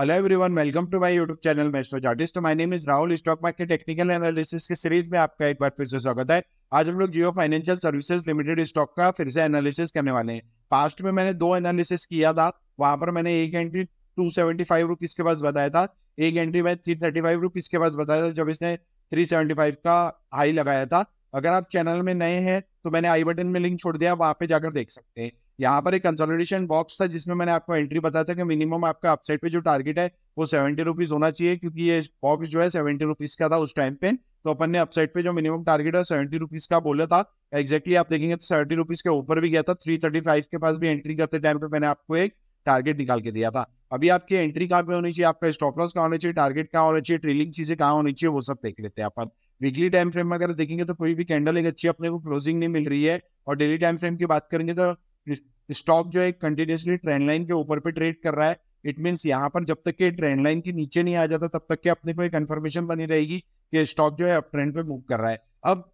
hello everyone welcome to my YouTube channel मैं stock artist my name is Rahul stock market technical analysis की series में आपका एक बार फिर से स्वागत है आज हम लोग Jio financial services limited stock का फिर से एनालिसिस करने वाले हैं पास्ट में मैंने दो एनालिसिस किया था वहां पर मैंने एक entry two seventy five rupees के पास बताया था एक एंट्री मैं थ्री थर्टी फाइव के पास बताया था जब इसने थ्री सेवेंटी फाइव का हाई लगाया था अगर आप चैनल में नए हैं तो मैंने आई बटन में लिंक छोड़ दिया वहां पे जाकर देख सकते हैं यहाँ पर एक कंसोलिडेशन बॉक्स था जिसमें मैंने आपको एंट्री बताया था कि मिनिमम आपका अपसाइड पे जो टारगेट है वो सेवेंटी रुपीज होना चाहिए क्योंकि ये बॉक्स जो है सेवेंटी रुपीज का था उस टाइम पे तो अपन ने अपसाइड पे जो मिनिमम टारगेट है सेवेंटी रुपीज का बोला था एग्जैक्टली आप देखेंगे तो सेवेंटी रुपीज के ऊपर भी गया था थ्री थर्टी फाइव के पास भी एंट्री करते टाइम पे मैंने आपको एक टारगेट निकाल के दिया था अभी आपकी एंट्री कहाँ पे होनी चाहिए आपका स्टॉप लॉस कहाँ होना चाहिए टारगेट कहाँ होना चाहिए ट्रेलिंग चीजें कहाँ होनी चाहिए वो सब देख लेते हैं अपन वीकली टाइम फ्रेम में अगर देखेंगे तो कोई भी कैंडल एक अच्छी अपने को क्लोजिंग नहीं मिल रही है और डेली टाइम फ्रेम की बात करेंगे तो स्टॉक जो है कंटिन्यूसली ट्रेंड लाइन के ऊपर पे ट्रेड कर रहा है इट मीन्स यहाँ पर जब तक के ट्रेंड लाइन के नीचे नहीं आ जाता तब तक के अपने को एक कन्फर्मेशन बनी रहेगी कि स्टॉक जो है अप ट्रेंड पे मूव कर रहा है अब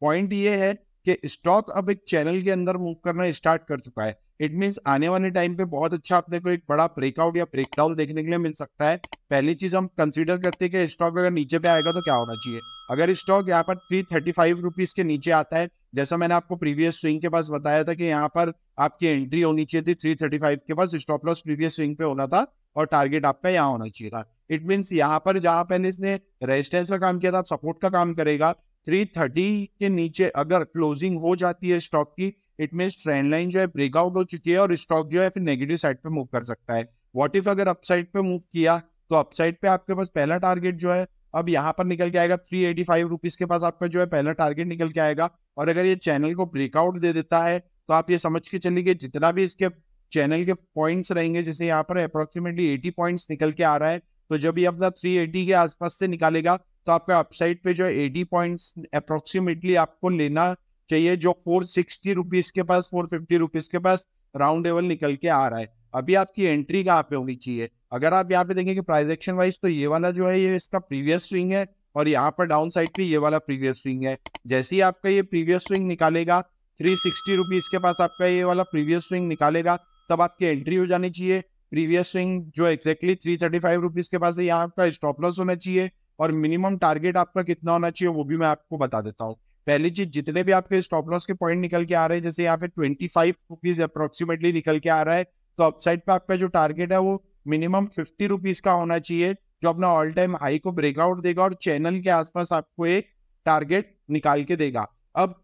पॉइंट ये है कि स्टॉक अब एक चैनल के अंदर मूव करना स्टार्ट कर चुका है इट मीन्स आने वाले टाइम पे बहुत अच्छा अपने को एक बड़ा ब्रेकआउट या ब्रेकडाउन देखने के लिए मिल सकता है पहली चीज हम कंसिडर करते हैं कि स्टॉक अगर नीचे पे आएगा तो क्या होना चाहिए अगर स्टॉक यहाँ पर थ्री थर्टी फाइव रुपीज के नीचे आता है जैसा मैंने आपको प्रीवियस स्विंग के पास बताया था कि यहाँ पर आपकी एंट्री होनी चाहिए थी थ्री थर्टी फाइव के पास स्टॉप लॉस प्रीवियस स्विंग पे होना था और टारगेट आपका यहाँ होना चाहिए था इट मीन्स यहाँ पर जहाँ पहले इसने रेजिस्टेंस का काम किया था सपोर्ट का काम करेगा 330 के नीचे अगर क्लोजिंग हो जाती है स्टॉक की इट मीन ट्रेंड लाइन जो है ब्रेकआउट हो चुकी है और स्टॉक जो है फिर नेगेटिव साइड पे मूव कर सकता है व्हाट इफ अगर अपसाइड पे मूव किया तो अपसाइड पे आपके पास पहला टारगेट जो है अब यहाँ पर निकल के आएगा थ्री एटी फाइव रुपीज के पास आपका जो है पहला टारगेट निकल के आएगा और अगर ये चैनल को ब्रेकआउट दे देता है तो आप ये समझ के चलिए जितना भी इसके चैनल के पॉइंट्स रहेंगे जैसे यहाँ पर अप्रोक्सीमेटली एटी पॉइंट्स निकल के आ रहा है तो जब ये अपना 380 के आसपास से निकालेगा तो आपका अपसाइड पे जो 80 पॉइंट्स अप्रोक्सीमेटली आपको लेना चाहिए जो फोर सिक्सटी रुपीज के पास फोर फिफ्टी रुपीज के पास राउंड लेवल निकल के आ रहा है अभी आपकी एंट्री कहाँ पे होनी चाहिए अगर आप यहाँ पे देखेंगे कि प्राइस एक्शन वाइज तो ये वाला जो है ये इसका प्रीवियस स्विंग है और यहाँ पर डाउन साइड पे ये वाला प्रीवियस स्विंग है जैसे ही आपका ये प्रीवियस स्विंग निकालेगा थ्री सिक्सटी रुपीज के पास आपका ये वाला प्रीवियस स्विंग निकालेगा तब आपकी एंट्री हो जानी चाहिए प्रीवियस स्विंग जो exactly three thirty five rupees के पास है यहाँ आपका स्टॉप लॉस होना चाहिए और मिनिमम टारगेट आपका कितना होना चाहिए वो भी मैं आपको बता देता हूँ पहली चीज जितने भी आपके स्टॉप लॉस के पॉइंट निकल के आ रहे हैं जैसे यहाँ पे ट्वेंटी फाइव रुपीज अप्रोक्सीमेटली निकल के आ रहा है तो अपसाइड पे आपका जो टारगेट है वो मिनिमम फिफ्टी रुपीज का होना चाहिए जो अपना ऑल टाइम हाई को ब्रेकआउट देगा और चैनल के आसपास आपको एक टारगेट निकाल के देगा अब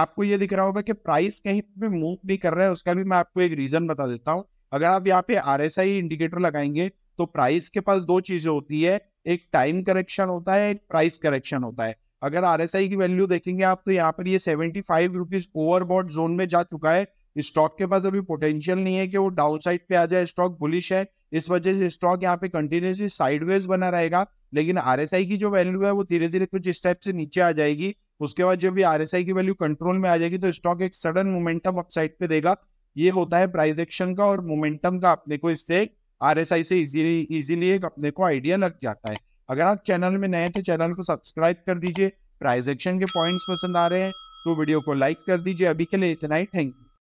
आपको ये दिख रहा होगा कि प्राइस कहीं पे मूव नहीं कर रहा है उसका भी मैं आपको एक रीजन बता देता हूँ अगर आप यहाँ पे आर इंडिकेटर लगाएंगे तो प्राइस के पास दो चीजें होती है एक टाइम करेक्शन होता है एक प्राइस करेक्शन होता है अगर आर की वैल्यू देखेंगे आप तो यहाँ पर ये seventy five rupees overbought zone में जा चुका है स्टॉक के पास अभी पोटेंशियल नहीं है कि वो डाउन साइड पे आ जाए स्टॉक बुलिश है इस वजह से स्टॉक यहाँ पे कंटिन्यूसली साइडवेज बना रहेगा लेकिन आर की जो वैल्यू है वो धीरे धीरे कुछ स्टेप से नीचे आ जाएगी उसके बाद जब ये आई की वैल्यू कंट्रोल में आ जाएगी तो स्टॉक एक सडन मोमेंटम अपसाइड पे देगा ये होता है प्राइस एक्शन का और मोमेंटम का अपने को इससे आई से इजीली इजीली एक अपने को आइडिया लग जाता है अगर आप चैनल में नए तो चैनल को सब्सक्राइब कर दीजिए प्राइस एक्शन के पॉइंट्स पसंद आ रहे हैं तो वीडियो को लाइक कर दीजिए अभी के लिए इतना ही थैंक यू